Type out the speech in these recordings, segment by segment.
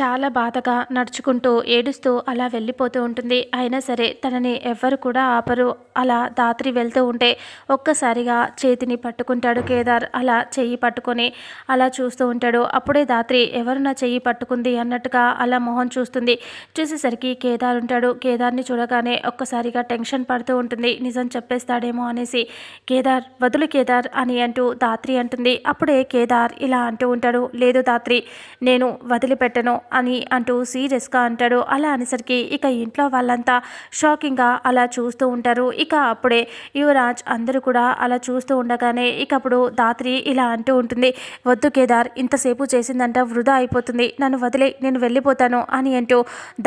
చాలా బాధగా నడుచుకుంటూ ఏడుస్తూ అలా వెళ్ళిపోతూ ఉంటుంది అయినా సరే తనని ఎవ్వరు కూడా ఆపరు అలా దాత్రి వెళ్తూ ఉంటే ఒక్కసారిగా చేతిని పట్టుకుంటాడు కేదార్ అలా చెయ్యి పట్టుకొని అలా చూస్తూ ఉంటాడు అప్పుడే దాత్రి ఎవరు నా చెయ్యి పట్టుకుంది అన్నట్టుగా అలా మోహన్ చూస్తుంది చూసేసరికి కేదార్ ఉంటాడు కేదార్ని చూడగానే ఒక్కసారిగా టెన్షన్ పడుతూ ఉంటుంది నిజం చెప్పేస్తాడేమో అనేసి కేదార్ వదులు కేదార్ అని అంటూ దాత్రి అంటుంది అప్పుడే కేదార్ ఇలా అంటూ ఉంటాడు లేదు దాత్రి నేను వదిలిపెట్టను అని అంటూ సీరియస్గా అంటాడు అలా అనేసరికి ఇక ఇంట్లో వాళ్ళంతా షాకింగ్గా అలా చూస్తూ ఉంటారు ఇక అప్పుడే యువరాజ్ అందరూ కూడా అలా చూస్తూ ఉండగానే ఇక అప్పుడు దాత్రి ఇలా అంటూ ఉంటుంది వద్దు కేదార్ ఇంతసేపు చేసిందంట వృధా అయిపోతుంది నన్ను వదిలే నేను వెళ్ళిపోతాను అని అంటూ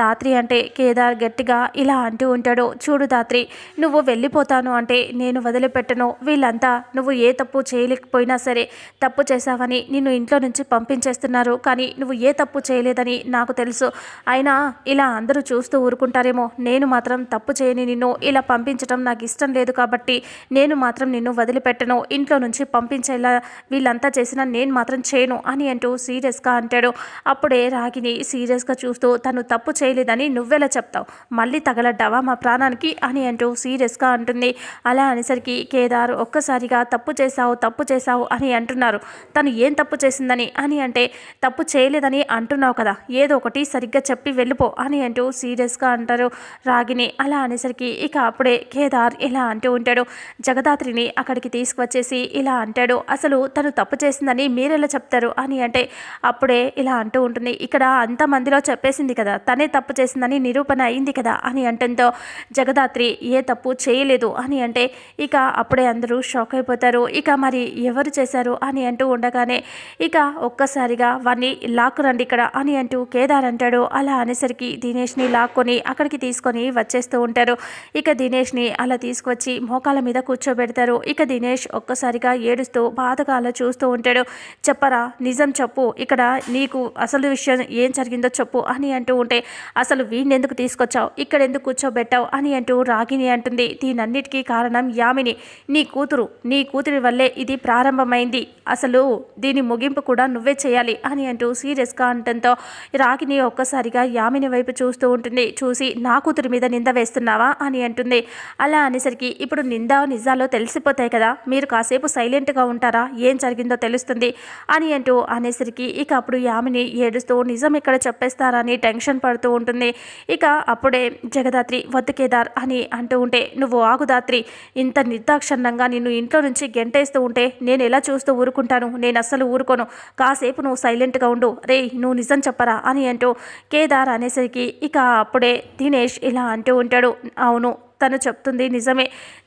దాత్రి అంటే కేదార్ గట్టిగా ఇలా అంటూ ఉంటాడు చూడు దాత్రి నువ్వు వెళ్ళిపోతాను అంటే నేను వదిలిపెట్టను వీళ్ళంతా నువ్వు ఏ తప్పు చేయలేకపోయినా సరే తప్పు చేశావని నిన్ను ఇంట్లో నుంచి పంపించేస్తున్నారు కానీ నువ్వు ఏ తప్పు చేయలేదని అని నాకు తెలుసు అయినా ఇలా అందరూ చూస్తూ ఊరుకుంటారేమో నేను మాత్రం తప్పు చేయని నిన్ను ఇలా పంపించడం నాకు ఇష్టం లేదు కాబట్టి నేను మాత్రం నిన్ను వదిలిపెట్టను ఇంట్లో నుంచి పంపించేలా వీళ్ళంతా చేసినా నేను మాత్రం చేయను అని అంటూ సీరియస్గా అంటాడు అప్పుడే రాగిని సీరియస్గా చూస్తూ తను తప్పు చేయలేదని నువ్వెలా చెప్తావు మళ్ళీ తగలడ్డావా మా ప్రాణానికి అని అంటూ సీరియస్గా అంటుంది అలా అనేసరికి కేదార్ ఒక్కసారిగా తప్పు చేశావు తప్పు చేశావు అని అంటున్నారు తను ఏం తప్పు చేసిందని అని అంటే తప్పు చేయలేదని అంటున్నావు కదా కదా ఏదో ఒకటి సరిగ్గా చెప్పి వెళ్ళిపో అని అంటూ సీరియస్గా అంటారు రాగిని అలా అనేసరికి ఇక అప్పుడే కేదార్ ఇలా అంటూ ఉంటాడు జగదాత్రిని అక్కడికి తీసుకువచ్చేసి ఇలా అంటాడు అసలు తను తప్పు చేసిందని మీరెలా చెప్తారు అని అంటే అప్పుడే ఇలా అంటూ ఉంటుంది ఇక్కడ అంతమందిలో చెప్పేసింది కదా తనే తప్పు చేసిందని నిరూపణ అయింది కదా అని అంటంతో జగదాత్రి ఏ తప్పు చేయలేదు అని అంటే ఇక అప్పుడే అందరూ షాక్ అయిపోతారు ఇక మరి ఎవరు చేశారు అని అంటూ ఉండగానే ఇక ఒక్కసారిగా వారిని లాక్ రండి ఇక్కడ అని అంటూ కేదార్ అంటాడు అలా అనేసరికి దినేష్ని లాక్కొని అక్కడికి తీసుకొని వచ్చేస్తూ ఉంటారు ఇక దినేష్ని అలా తీసుకొచ్చి మోకాల మీద కూర్చోబెడతారు ఇక దినేష్ ఒక్కసారిగా ఏడుస్తూ బాధగా అలా చూస్తూ ఉంటాడు చెప్పరా నిజం చెప్పు ఇక్కడ నీకు అసలు విషయం ఏం జరిగిందో చెప్పు అని అంటూ ఉంటే అసలు ఎందుకు తీసుకొచ్చావు ఇక్కడ ఎందుకు కూర్చోబెట్టావు అని అంటూ రాగిని అంటుంది దీనన్నిటికీ కారణం యామిని నీ కూతురు నీ కూతురి వల్లే ఇది ప్రారంభమైంది అసలు దీని ముగింపు కూడా నువ్వే చేయాలి అని అంటూ సీరియస్గా అంటంతో రాగిని ఒక్కసారిగా యామిని వైపు చూస్తూ ఉంటుంది చూసి నా కూతురి మీద నింద వేస్తున్నావా అని అంటుంది అలా అనేసరికి ఇప్పుడు నింద నిజాలో తెలిసిపోతాయి కదా మీరు కాసేపు సైలెంట్గా ఉంటారా ఏం జరిగిందో తెలుస్తుంది అని అంటూ అనేసరికి ఇక అప్పుడు యామిని ఏడుస్తూ నిజం ఇక్కడ చెప్పేస్తారని టెన్షన్ పడుతూ ఉంటుంది ఇక అప్పుడే జగదాత్రి వద్దుకేదార్ కేదార్ అని అంటూ ఉంటే నువ్వు ఆగుదాత్రి ఇంత నిర్దాక్షణంగా నిన్ను ఇంట్లో నుంచి గెంటేస్తూ ఉంటే నేను ఎలా చూస్తూ ఊరుకుంటాను నేను అస్సలు ఊరుకోను కాసేపు నువ్వు సైలెంట్గా ఉండు రే నువ్వు నిజం చెప్ప చెప్పరా అని అంటూ కేదార్ అనేసరికి ఇక అప్పుడే దినేష్ ఇలా అంటూ ఉంటాడు అవును తను చెప్తుంది నిజమే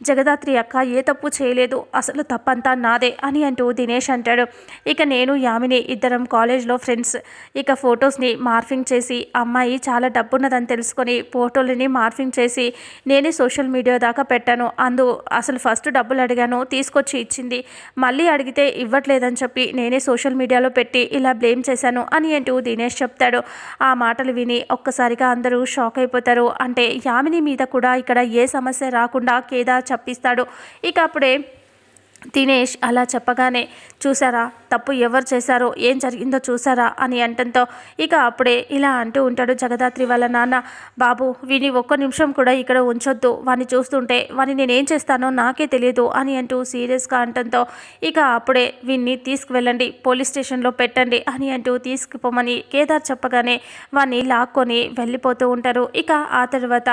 జగదాత్రి అక్క ఏ తప్పు చేయలేదు అసలు తప్పంతా నాదే అని అంటూ దినేష్ అంటాడు ఇక నేను యామిని ఇద్దరం కాలేజ్లో ఫ్రెండ్స్ ఇక ఫొటోస్ని మార్ఫింగ్ చేసి అమ్మాయి చాలా డబ్బున్నదని తెలుసుకొని ఫోటోలని మార్ఫింగ్ చేసి నేనే సోషల్ మీడియా దాకా పెట్టాను అందు అసలు ఫస్ట్ డబ్బులు అడిగాను తీసుకొచ్చి ఇచ్చింది మళ్ళీ అడిగితే ఇవ్వట్లేదని చెప్పి నేనే సోషల్ మీడియాలో పెట్టి ఇలా బ్లేమ్ చేశాను అని అంటూ దినేష్ చెప్తాడు ఆ మాటలు విని ఒక్కసారిగా అందరూ షాక్ అయిపోతారు అంటే యామిని మీద కూడా ఇక్కడ ఏ సమస్య రాకుండా కేదార్ చప్పిస్తాడు ఇక అప్పుడే దినేష్ అలా చెప్పగానే చూసారా తప్పు ఎవరు చేశారో ఏం జరిగిందో చూసారా అని అంటంతో ఇక అప్పుడే ఇలా అంటూ ఉంటాడు జగదాత్రి వాళ్ళ నాన్న బాబు వీని ఒక్క నిమిషం కూడా ఇక్కడ ఉంచొద్దు వాని చూస్తుంటే వాని నేనేం చేస్తానో నాకే తెలియదు అని అంటూ సీరియస్గా అంటంతో ఇక అప్పుడే వీన్ని తీసుకువెళ్ళండి పోలీస్ స్టేషన్లో పెట్టండి అని అంటూ తీసుకుపోమని కేదార్ చెప్పగానే వాన్ని లాక్కొని వెళ్ళిపోతూ ఉంటారు ఇక ఆ తర్వాత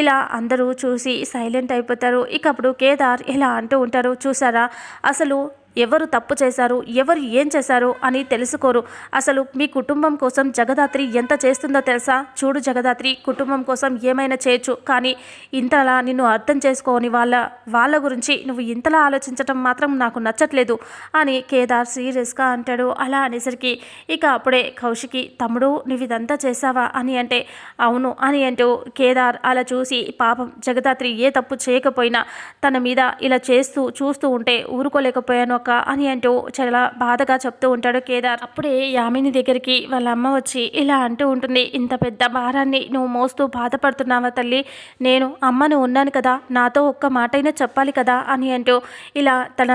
ఇలా అందరూ చూసి సైలెంట్ అయిపోతారు ఇక అప్పుడు కేదార్ ఇలా అంటూ ఉంటారు చూసారా అసలు ఎవరు తప్పు చేశారు ఎవరు ఏం చేశారు అని తెలుసుకోరు అసలు మీ కుటుంబం కోసం జగదాత్రి ఎంత చేస్తుందో తెలుసా చూడు జగదాత్రి కుటుంబం కోసం ఏమైనా చేయొచ్చు కానీ ఇంతలా నిన్ను అర్థం చేసుకోని వాళ్ళ వాళ్ళ గురించి నువ్వు ఇంతలా ఆలోచించటం మాత్రం నాకు నచ్చట్లేదు అని కేదార్ సీరియస్గా అంటాడు అలా అనేసరికి ఇక అప్పుడే కౌశికి తమ్ముడు నువ్వు ఇదంతా చేశావా అని అంటే అవును అని అంటూ కేదార్ అలా చూసి పాపం జగదాత్రి ఏ తప్పు చేయకపోయినా తన మీద ఇలా చేస్తూ చూస్తూ ఉంటే ఊరుకోలేకపోయాను అక్క అని అంటూ చాలా బాధగా చెప్తూ ఉంటాడు కేదార్ అప్పుడే యామిని దగ్గరికి వాళ్ళ అమ్మ వచ్చి ఇలా అంటూ ఉంటుంది ఇంత పెద్ద భారాన్ని నువ్వు మోస్తూ బాధపడుతున్నావా తల్లి నేను అమ్మను ఉన్నాను కదా నాతో ఒక్క మాటైనా చెప్పాలి కదా అని అంటూ ఇలా తన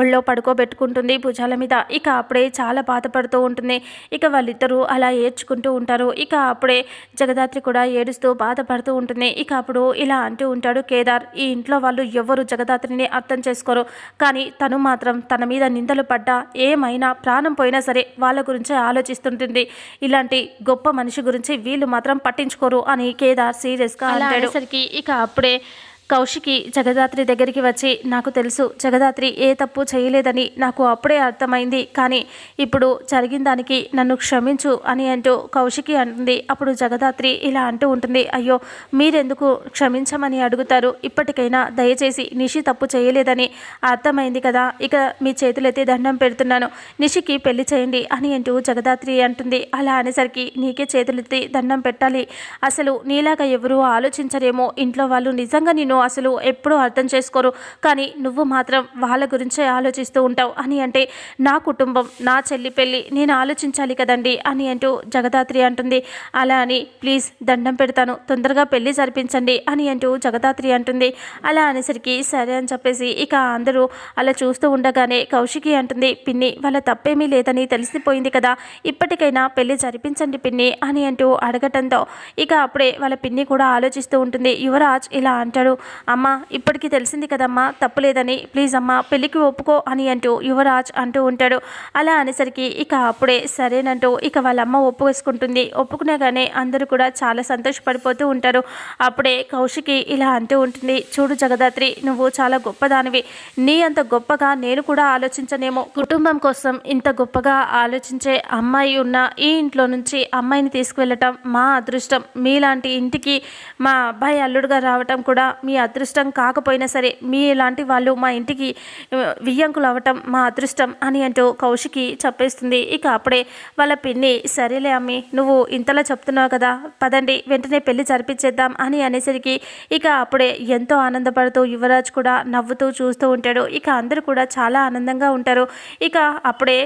ఒళ్ళో పడుకోబెట్టుకుంటుంది భుజాల మీద ఇక అప్పుడే చాలా బాధపడుతూ ఉంటుంది ఇక వాళ్ళిద్దరూ అలా ఏడ్చుకుంటూ ఉంటారు ఇక అప్పుడే జగదాత్రి కూడా ఏడుస్తూ బాధపడుతూ ఉంటుంది ఇక అప్పుడు ఇలా అంటూ ఉంటాడు కేదార్ ఈ ఇంట్లో వాళ్ళు ఎవరు జగదాత్రిని అర్థం చేసుకోరు కానీ తను మాత్రం తన మీద నిందలు పడ్డా ఏమైనా ప్రాణం పోయినా సరే వాళ్ళ గురించే ఆలోచిస్తుంటుంది ఇలాంటి గొప్ప మనిషి గురించి వీళ్ళు మాత్రం పట్టించుకోరు అని కేదార్ సీరియస్గా అలాడేసరికి ఇక అప్పుడే కౌశికి జగదాత్రి దగ్గరికి వచ్చి నాకు తెలుసు జగదాత్రి ఏ తప్పు చేయలేదని నాకు అప్పుడే అర్థమైంది కానీ ఇప్పుడు జరిగిన దానికి నన్ను క్షమించు అని అంటూ కౌశికి అంటుంది అప్పుడు జగదాత్రి ఇలా అంటూ ఉంటుంది అయ్యో మీరెందుకు క్షమించమని అడుగుతారు ఇప్పటికైనా దయచేసి నిషి తప్పు చేయలేదని అర్థమైంది కదా ఇక మీ చేతులైతే దండం పెడుతున్నాను నిషికి పెళ్లి చేయండి అని అంటూ జగదాత్రి అంటుంది అలా అనేసరికి నీకే చేతులెత్తి దండం పెట్టాలి అసలు నీలాగా ఎవరూ ఆలోచించరేమో ఇంట్లో వాళ్ళు నిజంగా నేను అసలు ఎప్పుడూ అర్థం చేసుకోరు కానీ నువ్వు మాత్రం వాళ్ళ గురించే ఆలోచిస్తూ ఉంటావు అని అంటే నా కుటుంబం నా చెల్లి పెళ్ళి నేను ఆలోచించాలి కదండి అని అంటూ జగదాత్రి అంటుంది అలా అని ప్లీజ్ దండం పెడతాను తొందరగా పెళ్ళి జరిపించండి అని అంటూ జగదాత్రి అంటుంది అలా అనేసరికి సరే అని చెప్పేసి ఇక అందరూ అలా చూస్తూ ఉండగానే కౌశికి అంటుంది పిన్ని వాళ్ళ తప్పేమీ లేదని తెలిసిపోయింది కదా ఇప్పటికైనా పెళ్ళి జరిపించండి పిన్ని అని అంటూ అడగటంతో ఇక అప్పుడే వాళ్ళ పిన్ని కూడా ఆలోచిస్తూ ఉంటుంది యువరాజ్ ఇలా అంటాడు అమ్మ ఇప్పటికీ తెలిసింది కదమ్మా తప్పులేదని ప్లీజ్ అమ్మ పెళ్ళికి ఒప్పుకో అని అంటూ యువరాజ్ అంటూ ఉంటాడు అలా అనేసరికి ఇక అప్పుడే సరేనంటూ ఇక వాళ్ళమ్మ ఒప్పుకేసుకుంటుంది కానీ అందరూ కూడా చాలా సంతోషపడిపోతూ ఉంటారు అప్పుడే కౌశికి ఇలా అంటూ ఉంటుంది చూడు జగదాత్రి నువ్వు చాలా గొప్పదానివి నీ అంత గొప్పగా నేను కూడా ఆలోచించనేమో కుటుంబం కోసం ఇంత గొప్పగా ఆలోచించే అమ్మాయి ఉన్న ఈ ఇంట్లో నుంచి అమ్మాయిని తీసుకువెళ్ళటం మా అదృష్టం మీలాంటి ఇంటికి మా అబ్బాయి అల్లుడుగా రావటం కూడా మీ మీ అదృష్టం కాకపోయినా సరే మీ ఇలాంటి వాళ్ళు మా ఇంటికి వియ్యంకులు అవ్వటం మా అదృష్టం అని అంటూ కౌశికి చెప్పేస్తుంది ఇక అప్పుడే వాళ్ళ పిన్ని సరేలే అమ్మి నువ్వు ఇంతలా చెప్తున్నావు కదా పదండి వెంటనే పెళ్లి జరిపించేద్దాం అని అనేసరికి ఇక అప్పుడే ఎంతో ఆనందపడుతూ యువరాజ్ కూడా నవ్వుతూ చూస్తూ ఉంటాడు ఇక అందరూ కూడా చాలా ఆనందంగా ఉంటారు ఇక అప్పుడే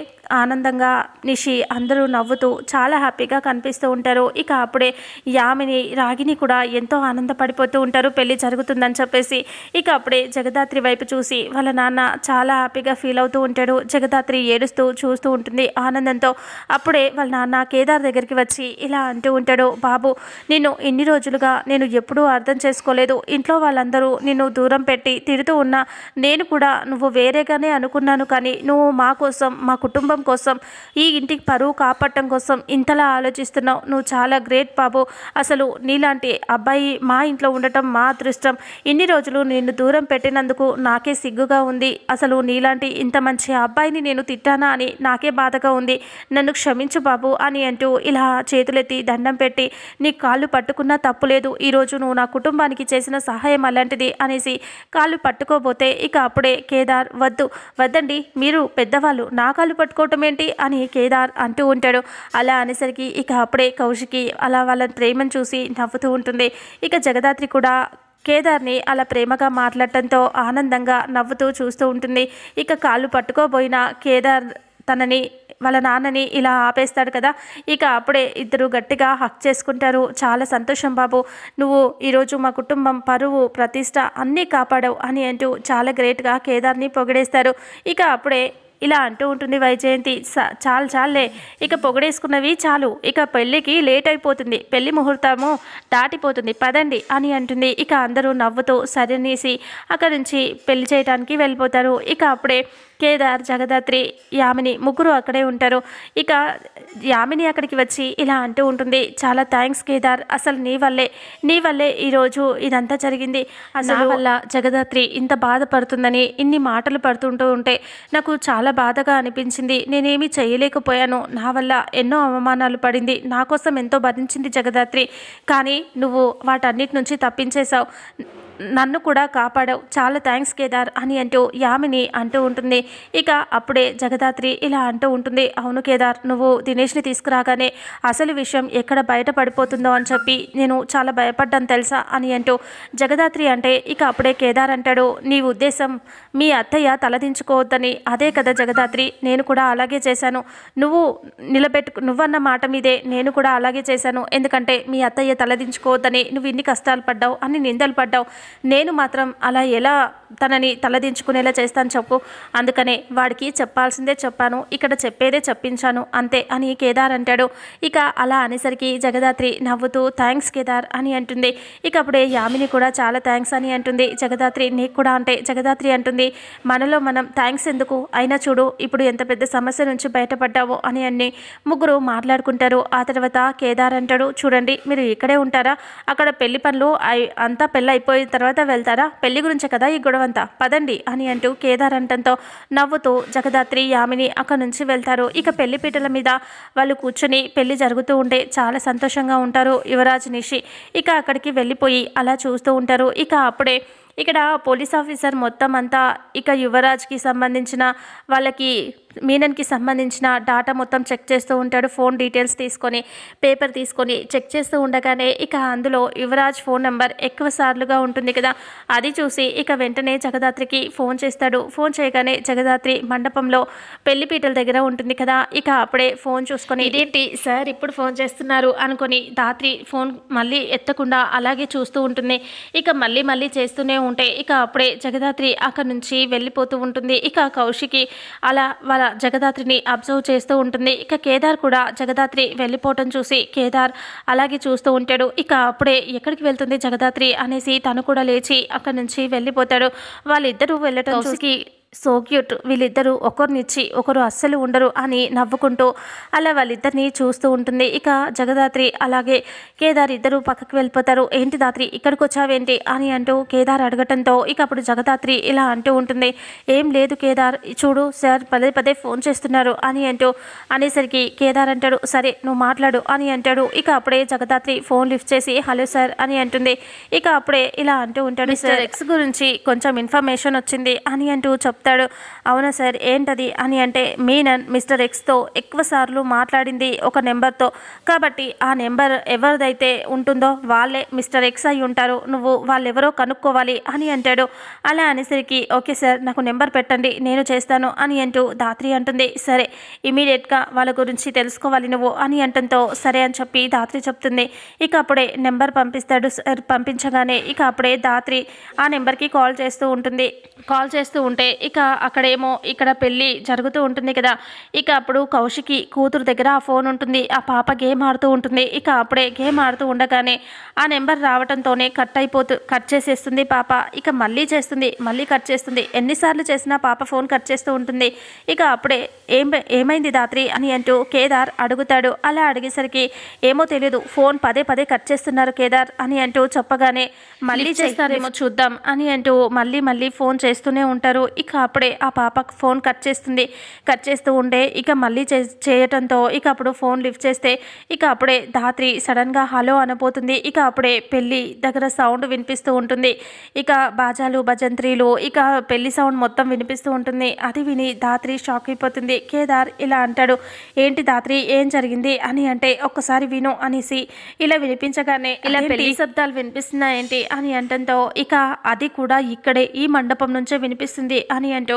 ఆనందంగా నిషి అందరూ నవ్వుతూ చాలా హ్యాపీగా కనిపిస్తూ ఉంటారు ఇక అప్పుడే యామిని రాగిని కూడా ఎంతో ఆనందపడిపోతూ ఉంటారు పెళ్లి జరుగుతుంది వస్తుందని చెప్పేసి ఇక అప్పుడే జగదాత్రి వైపు చూసి వాళ్ళ నాన్న చాలా హ్యాపీగా ఫీల్ అవుతూ ఉంటాడు జగదాత్రి ఏడుస్తూ చూస్తూ ఉంటుంది ఆనందంతో అప్పుడే వాళ్ళ నాన్న కేదార్ దగ్గరికి వచ్చి ఇలా అంటూ ఉంటాడు బాబు నేను ఎన్ని రోజులుగా నేను ఎప్పుడూ అర్థం చేసుకోలేదు ఇంట్లో వాళ్ళందరూ నిన్ను దూరం పెట్టి తిడుతూ ఉన్నా నేను కూడా నువ్వు వేరేగానే అనుకున్నాను కానీ నువ్వు మా కోసం మా కుటుంబం కోసం ఈ ఇంటికి పరువు కాపాడటం కోసం ఇంతలా ఆలోచిస్తున్నావు నువ్వు చాలా గ్రేట్ బాబు అసలు నీలాంటి అబ్బాయి మా ఇంట్లో ఉండటం మా అదృష్టం ఇన్ని రోజులు నిన్ను దూరం పెట్టినందుకు నాకే సిగ్గుగా ఉంది అసలు నీలాంటి ఇంత మంచి అబ్బాయిని నేను తిట్టానా అని నాకే బాధగా ఉంది నన్ను క్షమించు బాబు అని అంటూ ఇలా చేతులెత్తి దండం పెట్టి నీ కాళ్ళు పట్టుకున్నా తప్పులేదు ఈరోజు నువ్వు నా కుటుంబానికి చేసిన సహాయం అలాంటిది అనేసి కాళ్ళు పట్టుకోబోతే ఇక అప్పుడే కేదార్ వద్దు వద్దండి మీరు పెద్దవాళ్ళు నా కాళ్ళు పట్టుకోవటం ఏంటి అని కేదార్ అంటూ ఉంటాడు అలా అనేసరికి ఇక అప్పుడే కౌశికి అలా వాళ్ళ ప్రేమను చూసి నవ్వుతూ ఉంటుంది ఇక జగదాత్రి కూడా కేదార్ని అలా ప్రేమగా మాట్లాడటంతో ఆనందంగా నవ్వుతూ చూస్తూ ఉంటుంది ఇక కాళ్ళు పట్టుకోబోయిన కేదార్ తనని వాళ్ళ నాన్నని ఇలా ఆపేస్తాడు కదా ఇక అప్పుడే ఇద్దరు గట్టిగా హక్ చేసుకుంటారు చాలా సంతోషం బాబు నువ్వు ఈరోజు మా కుటుంబం పరువు ప్రతిష్ట అన్నీ కాపాడవు అని అంటూ చాలా గ్రేట్గా కేదార్ని పొగిడేస్తారు ఇక అప్పుడే ఇలా అంటూ ఉంటుంది వైజయంతి చాలు చాలే ఇక పొగడేసుకున్నవి చాలు ఇక పెళ్ళికి లేట్ అయిపోతుంది పెళ్లి ముహూర్తము దాటిపోతుంది పదండి అని అంటుంది ఇక అందరూ నవ్వుతూ సరేనేసి అక్కడి నుంచి పెళ్లి చేయడానికి వెళ్ళిపోతారు ఇక అప్పుడే కేదార్ జగదాత్రి యామిని ముగ్గురు అక్కడే ఉంటారు ఇక యామిని అక్కడికి వచ్చి ఇలా అంటూ ఉంటుంది చాలా థ్యాంక్స్ కేదార్ అసలు నీ వల్లే నీ వల్లే ఈరోజు ఇదంతా జరిగింది అసలు వల్ల జగదాత్రి ఇంత బాధపడుతుందని ఇన్ని మాటలు పడుతుంటూ ఉంటే నాకు చాలా చాలా బాధగా అనిపించింది నేనేమి చేయలేకపోయాను నా వల్ల ఎన్నో అవమానాలు పడింది నా కోసం ఎంతో భరించింది జగదాత్రి కానీ నువ్వు వాటన్నిటి నుంచి తప్పించేశావు నన్ను కూడా కాపాడావు చాలా థ్యాంక్స్ కేదార్ అని అంటూ యామిని అంటూ ఉంటుంది ఇక అప్పుడే జగదాత్రి ఇలా అంటూ ఉంటుంది అవును కేదార్ నువ్వు దినేష్ని తీసుకురాగానే అసలు విషయం ఎక్కడ బయట పడిపోతుందో అని చెప్పి నేను చాలా భయపడ్డాను తెలుసా అని అంటూ జగదాత్రి అంటే ఇక అప్పుడే కేదార్ అంటాడు నీ ఉద్దేశం మీ అత్తయ్య తలదించుకోవద్దని అదే కదా జగదాత్రి నేను కూడా అలాగే చేశాను నువ్వు నిలబెట్టు నువ్వన్న మాట మీదే నేను కూడా అలాగే చేశాను ఎందుకంటే మీ అత్తయ్య తలదించుకోవద్దని నువ్వు ఇన్ని కష్టాలు పడ్డావు అని నిందలు పడ్డావు నేను మాత్రం అలా ఎలా తనని తలదించుకునేలా చేస్తాను చెప్పు అందుకనే వాడికి చెప్పాల్సిందే చెప్పాను ఇక్కడ చెప్పేదే చెప్పించాను అంతే అని కేదార్ అంటాడు ఇక అలా అనేసరికి జగదాత్రి నవ్వుతూ థ్యాంక్స్ కేదార్ అని అంటుంది ఇక అప్పుడే యామిని కూడా చాలా థ్యాంక్స్ అని అంటుంది జగదాత్రి నీకు కూడా అంటే జగదాత్రి అంటుంది మనలో మనం థ్యాంక్స్ ఎందుకు అయినా చూడు ఇప్పుడు ఎంత పెద్ద సమస్య నుంచి బయటపడ్డావో అని అన్ని ముగ్గురు మాట్లాడుకుంటారు ఆ తర్వాత కేదార్ అంటాడు చూడండి మీరు ఇక్కడే ఉంటారా అక్కడ పెళ్లి పనులు అంతా పెళ్ళి అయిపోయిన తర్వాత వెళ్తారా పెళ్లి గురించే కదా ఈ గొడవంతా పదండి అని అంటూ కేదార్ అంటంతో నవ్వుతూ జగదాత్రి యామిని అక్కడి నుంచి వెళ్తారు ఇక పెళ్లి పీటల మీద వాళ్ళు కూర్చొని పెళ్లి జరుగుతూ ఉంటే చాలా సంతోషంగా ఉంటారు యువరాజ్ నిషి ఇక అక్కడికి వెళ్ళిపోయి అలా చూస్తూ ఉంటారు ఇక అప్పుడే ఇక్కడ పోలీస్ ఆఫీసర్ మొత్తం అంతా ఇక యువరాజ్కి సంబంధించిన వాళ్ళకి మీనన్కి సంబంధించిన డాటా మొత్తం చెక్ చేస్తూ ఉంటాడు ఫోన్ డీటెయిల్స్ తీసుకొని పేపర్ తీసుకొని చెక్ చేస్తూ ఉండగానే ఇక అందులో యువరాజ్ ఫోన్ నెంబర్ ఎక్కువ సార్లుగా ఉంటుంది కదా అది చూసి ఇక వెంటనే జగదాత్రికి ఫోన్ చేస్తాడు ఫోన్ చేయగానే జగదాత్రి మండపంలో పెళ్లిపీటల దగ్గర ఉంటుంది కదా ఇక అప్పుడే ఫోన్ చూసుకొని ఇదేంటి సార్ ఇప్పుడు ఫోన్ చేస్తున్నారు అనుకొని దాత్రి ఫోన్ మళ్ళీ ఎత్తకుండా అలాగే చూస్తూ ఉంటుంది ఇక మళ్ళీ మళ్ళీ చేస్తూనే ఉంటే ఇక అప్పుడే జగదాత్రి అక్కడి నుంచి వెళ్ళిపోతూ ఉంటుంది ఇక కౌశికి అలా వాళ్ళ జగదాత్రిని అబ్జర్వ్ చేస్తూ ఉంటుంది ఇక కేదార్ కూడా జగదాత్రి వెళ్ళిపోవటం చూసి కేదార్ అలాగే చూస్తూ ఉంటాడు ఇక అప్పుడే ఎక్కడికి వెళ్తుంది జగదాత్రి అనేసి తను కూడా లేచి అక్కడి నుంచి వెళ్ళిపోతాడు వాళ్ళిద్దరూ వెళ్ళటం చూసి సో క్యూట్ వీళ్ళిద్దరూ ఒకరినిచ్చి ఒకరు అస్సలు ఉండరు అని నవ్వుకుంటూ అలా వాళ్ళిద్దరిని చూస్తూ ఉంటుంది ఇక జగదాత్రి అలాగే కేదార్ ఇద్దరు పక్కకు వెళ్ళిపోతారు ఏంటి దాత్రి ఇక్కడికి వచ్చావేంటి అని అంటూ కేదార్ అడగటంతో ఇక అప్పుడు జగదాత్రి ఇలా అంటూ ఉంటుంది ఏం లేదు కేదార్ చూడు సార్ పదే పదే ఫోన్ చేస్తున్నారు అని అంటూ అనేసరికి కేదార్ అంటాడు సరే నువ్వు మాట్లాడు అని అంటాడు ఇక అప్పుడే జగదాత్రి ఫోన్ లిఫ్ట్ చేసి హలో సార్ అని అంటుంది ఇక అప్పుడే ఇలా అంటూ ఉంటాడు సార్ ఎక్స్ గురించి కొంచెం ఇన్ఫర్మేషన్ వచ్చింది అని అంటూ చెప్ చెప్తాడు అవునా సార్ ఏంటది అని అంటే మీనన్ మిస్టర్ ఎక్స్తో ఎక్కువసార్లు మాట్లాడింది ఒక నెంబర్తో కాబట్టి ఆ నెంబర్ ఎవరిదైతే ఉంటుందో వాళ్ళే మిస్టర్ ఎక్స్ అయి ఉంటారు నువ్వు వాళ్ళెవరో కనుక్కోవాలి అని అంటాడు అలా అనేసరికి ఓకే సార్ నాకు నెంబర్ పెట్టండి నేను చేస్తాను అని అంటూ దాత్రి అంటుంది సరే ఇమీడియట్గా వాళ్ళ గురించి తెలుసుకోవాలి నువ్వు అని అంటంతో సరే అని చెప్పి దాత్రి చెప్తుంది ఇక అప్పుడే నెంబర్ పంపిస్తాడు సార్ పంపించగానే ఇక అప్పుడే దాత్రి ఆ నెంబర్కి కాల్ చేస్తూ ఉంటుంది కాల్ చేస్తూ ఉంటే ఇక అక్కడేమో ఇక్కడ పెళ్ళి జరుగుతూ ఉంటుంది కదా ఇక అప్పుడు కౌశికి కూతురు దగ్గర ఆ ఫోన్ ఉంటుంది ఆ పాప గేమ్ ఆడుతూ ఉంటుంది ఇక అప్పుడే గేమ్ ఆడుతూ ఉండగానే ఆ నెంబర్ రావడంతోనే కట్ అయిపోతూ కట్ చేసేస్తుంది పాప ఇక మళ్ళీ చేస్తుంది మళ్ళీ కట్ చేస్తుంది ఎన్నిసార్లు చేసినా పాప ఫోన్ కట్ చేస్తూ ఉంటుంది ఇక అప్పుడే ఏం ఏమైంది దాత్రి అని అంటూ కేదార్ అడుగుతాడు అలా అడిగేసరికి ఏమో తెలియదు ఫోన్ పదే పదే కట్ చేస్తున్నారు కేదార్ అని అంటూ చెప్పగానే మళ్ళీ చేస్తారేమో చూద్దాం అని అంటూ మళ్ళీ మళ్ళీ ఫోన్ చేస్తూనే ఉంటారు ఇక అప్పుడే ఆ పాపకు ఫోన్ కట్ చేస్తుంది కట్ చేస్తూ ఉండే ఇక మళ్ళీ చేయటంతో ఇక అప్పుడు ఫోన్ లిఫ్ట్ చేస్తే ఇక అప్పుడే ధాత్రి సడన్గా హలో అనబోతుంది ఇక అప్పుడే పెళ్ళి దగ్గర సౌండ్ వినిపిస్తూ ఉంటుంది ఇక బాజాలు భజంత్రీలు ఇక పెళ్లి సౌండ్ మొత్తం వినిపిస్తూ ఉంటుంది అది విని ధాత్రి షాక్ అయిపోతుంది కేదార్ ఇలా అంటాడు ఏంటి ధాత్రి ఏం జరిగింది అని అంటే ఒక్కసారి విను అనేసి ఇలా వినిపించగానే ఇలా పెళ్లి శబ్దాలు వినిపిస్తున్నాయేంటి అని అంటంతో ఇక అది కూడా ఇక్కడే ఈ మండపం నుంచే వినిపిస్తుంది అని అని అంటూ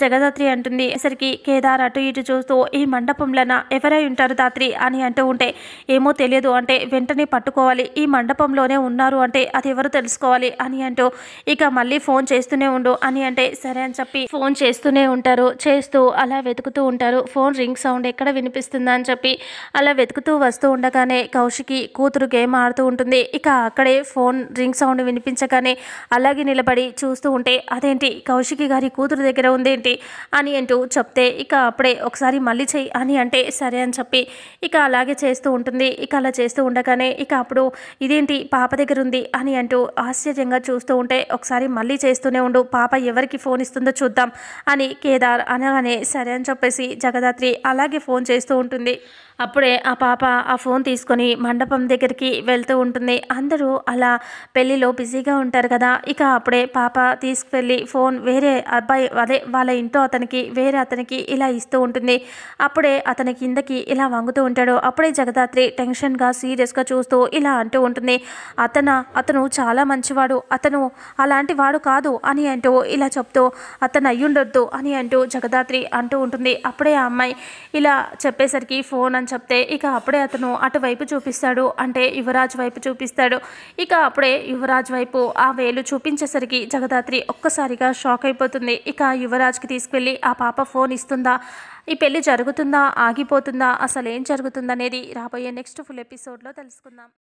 జగదాత్రి అంటుంది సరికి కేదార్ అటు ఇటు చూస్తూ ఈ మండపంలోన ఎవరై ఉంటారు దాత్రి అని అంటూ ఉంటే ఏమో తెలియదు అంటే వెంటనే పట్టుకోవాలి ఈ మండపంలోనే ఉన్నారు అంటే అది ఎవరు తెలుసుకోవాలి అని అంటూ ఇక మళ్ళీ ఫోన్ చేస్తూనే ఉండు అని అంటే సరే అని చెప్పి ఫోన్ చేస్తూనే ఉంటారు చేస్తూ అలా వెతుకుతూ ఉంటారు ఫోన్ రింగ్ సౌండ్ ఎక్కడ వినిపిస్తుందా అని చెప్పి అలా వెతుకుతూ వస్తూ ఉండగానే కౌశికి కూతురు గేమ్ ఆడుతూ ఉంటుంది ఇక అక్కడే ఫోన్ రింగ్ సౌండ్ వినిపించగానే అలాగే నిలబడి చూస్తూ ఉంటే అదేంటి కౌశికి గారి కూతురు దగ్గర ఉందేంటి అని అంటూ చెప్తే ఇక అప్పుడే ఒకసారి మళ్ళీ చెయ్యి అని అంటే సరే అని చెప్పి ఇక అలాగే చేస్తూ ఉంటుంది ఇక అలా చేస్తూ ఉండగానే ఇక అప్పుడు ఇదేంటి పాప దగ్గర ఉంది అని అంటూ ఆశ్చర్యంగా చూస్తూ ఉంటే ఒకసారి మళ్ళీ చేస్తూనే ఉండు పాప ఎవరికి ఫోన్ ఇస్తుందో చూద్దాం అని కేదార్ అనగానే సరే అని చెప్పేసి జగదాత్రి అలాగే ఫోన్ చేస్తూ ఉంటుంది అప్పుడే ఆ పాప ఆ ఫోన్ తీసుకొని మండపం దగ్గరికి వెళ్తూ ఉంటుంది అందరూ అలా పెళ్ళిలో బిజీగా ఉంటారు కదా ఇక అప్పుడే పాప తీసుకువెళ్ళి ఫోన్ వేరే అబ్బాయి అదే వాళ్ళ ఇంట్లో అతనికి వేరే అతనికి ఇలా ఇస్తూ ఉంటుంది అప్పుడే అతని కిందకి ఇలా వంగుతూ ఉంటాడు అప్పుడే జగదాత్రి టెన్షన్గా సీరియస్గా చూస్తూ ఇలా అంటూ ఉంటుంది అతన అతను చాలా మంచివాడు అతను అలాంటి వాడు కాదు అని అంటూ ఇలా చెప్తూ అతను అయ్యుండొద్దు అని అంటూ జగదాత్రి అంటూ ఉంటుంది అప్పుడే ఆ అమ్మాయి ఇలా చెప్పేసరికి ఫోన్ అని చెప్తే ఇక అప్పుడే అతను అటువైపు చూపిస్తాడు అంటే యువరాజ్ వైపు చూపిస్తాడు ఇక అప్పుడే యువరాజ్ వైపు ఆ వేలు చూపించేసరికి జగదాత్రి ఒక్కసారిగా షాక్ అయిపోతుంది ఇక యువరాజ్కి తీసుకువెళ్ళి ఆ పాప ఫోన్ ఇస్తుందా ఈ పెళ్ళి జరుగుతుందా ఆగిపోతుందా అసలు ఏం జరుగుతుందనేది రాబోయే నెక్స్ట్ ఫుల్ ఎపిసోడ్లో తెలుసుకుందాం